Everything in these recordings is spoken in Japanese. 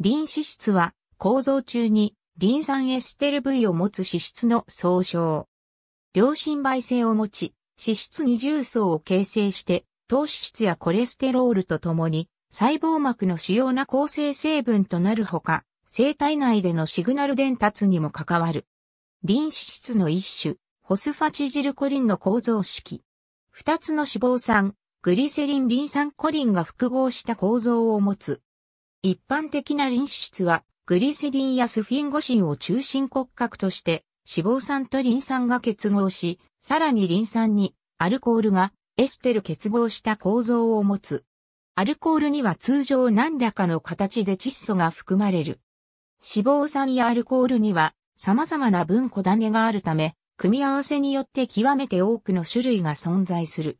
リン脂質は構造中にリン酸エステル V を持つ脂質の総称。良心媒性を持ち、脂質二重層を形成して、糖脂質やコレステロールとともに細胞膜の主要な構成成分となるほか、生体内でのシグナル伝達にも関わる。リン脂質の一種、ホスファチジルコリンの構造式。二つの脂肪酸、グリセリンリン酸コリンが複合した構造を持つ、一般的なリン脂質は、グリセリンやスフィンゴシンを中心骨格として、脂肪酸とリン酸が結合し、さらにリン酸にアルコールがエステル結合した構造を持つ。アルコールには通常何らかの形で窒素が含まれる。脂肪酸やアルコールには様々な分子種があるため、組み合わせによって極めて多くの種類が存在する。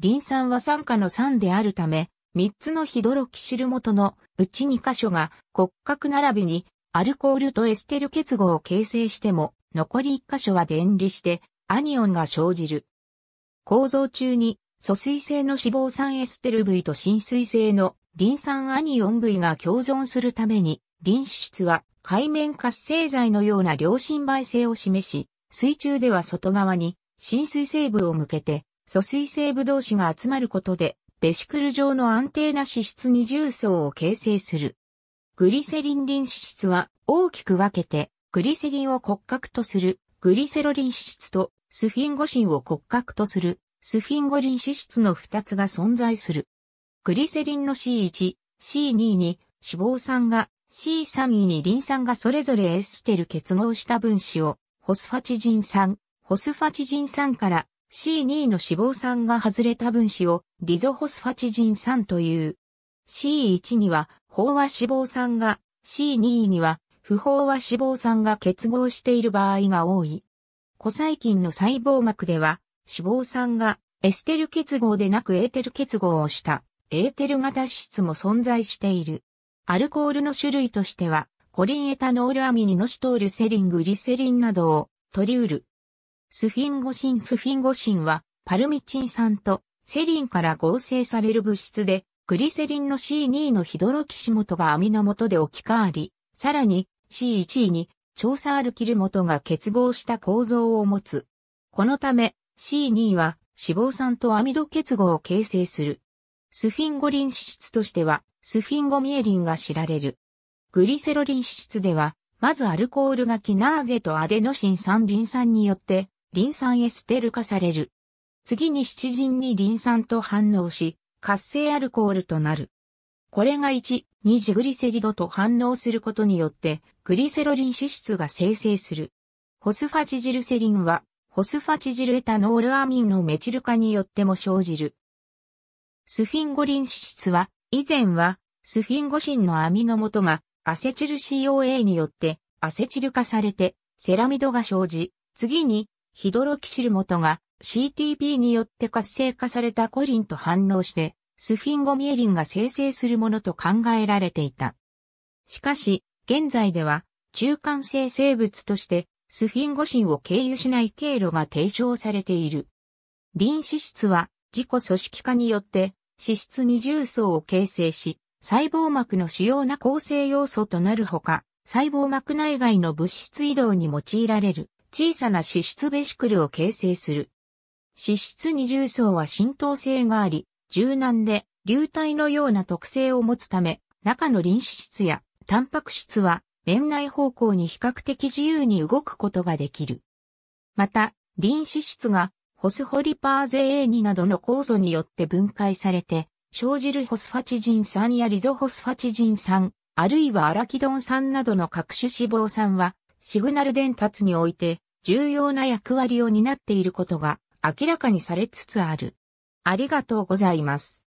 リン酸は酸化の酸であるため、三つのヒドロキシル元のうち二箇所が骨格並びにアルコールとエステル結合を形成しても残り一箇所は電離してアニオンが生じる。構造中に疎水性の脂肪酸エステル位と浸水性のリン酸アニオン位が共存するために、リン脂質は海面活性剤のような良心媒性を示し、水中では外側に浸水成分を向けて、疎水成分同士が集まることでベシクル状の安定な脂質二重層を形成する。グリセリンリン脂質は大きく分けて、グリセリンを骨格とするグリセロリン脂質とスフィンゴシンを骨格とするスフィンゴリン脂質の2つが存在する。グリセリンの C1、C2 に脂肪酸が C3 にリン酸がそれぞれエステル結合した分子をホスファチジン酸、ホスファチジン酸から C2 の脂肪酸が外れた分子をリゾホスファチジン酸という。C1 には飽和脂肪酸が、C2 には不飽和脂肪酸が結合している場合が多い。古細菌の細胞膜では、脂肪酸がエステル結合でなくエーテル結合をした、エーテル型脂質も存在している。アルコールの種類としては、コリンエタノールアミニノシトールセリングリセリンなどを取り得る。スフィンゴシンスフィンゴシンは、パルミチン酸とセリンから合成される物質で、グリセリンの C2 のヒドロキシ元が網の元で置き換わり、さらに C1 に調査アルキル元が結合した構造を持つ。このため C2 は脂肪酸とアミド結合を形成する。スフィンゴリン脂質としては、スフィンゴミエリンが知られる。グリセロリン脂質では、まずアルコールがキナーゼとアデノシン酸リン酸によってリン酸エステル化される。次に七人にリン酸と反応し、活性アルコールとなる。これが1、2次グリセリドと反応することによって、グリセロリン脂質が生成する。ホスファチジルセリンは、ホスファチジルエタノールアミンのメチル化によっても生じる。スフィンゴリン脂質は、以前は、スフィンゴシンの網の元が、アセチル COA によって、アセチル化されて、セラミドが生じ、次に、ヒドロキシル元が CTP によって活性化されたコリンと反応して、スフィンゴミエリンが生成するものと考えられていた。しかし、現在では、中間性生物として、スフィンゴシンを経由しない経路が提唱されている。臨脂質は、自己組織化によって、脂質二重層を形成し、細胞膜の主要な構成要素となるほか、細胞膜内外の物質移動に用いられる。小さな脂質ベシクルを形成する。脂質二重層は浸透性があり、柔軟で流体のような特性を持つため、中のリン脂質やタンパク質は面内方向に比較的自由に動くことができる。また、リン脂質がホスホリパーゼ A2 などの酵素によって分解されて、生じるホスファチジン酸やリゾホスファチジン酸、あるいはアラキドン酸などの各種脂肪酸は、シグナル伝達において重要な役割を担っていることが明らかにされつつある。ありがとうございます。